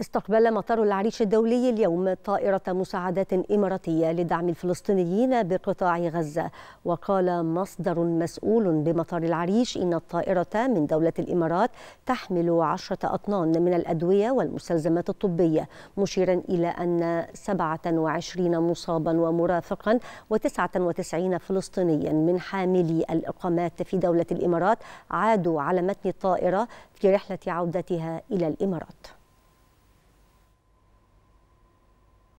استقبل مطار العريش الدولي اليوم طائرة مساعدات إماراتية لدعم الفلسطينيين بقطاع غزة وقال مصدر مسؤول بمطار العريش إن الطائرة من دولة الإمارات تحمل عشرة أطنان من الأدوية والمستلزمات الطبية مشيرا إلى أن 27 مصابا ومرافقا و99 فلسطينيا من حاملي الإقامات في دولة الإمارات عادوا على متن الطائرة في رحلة عودتها إلى الإمارات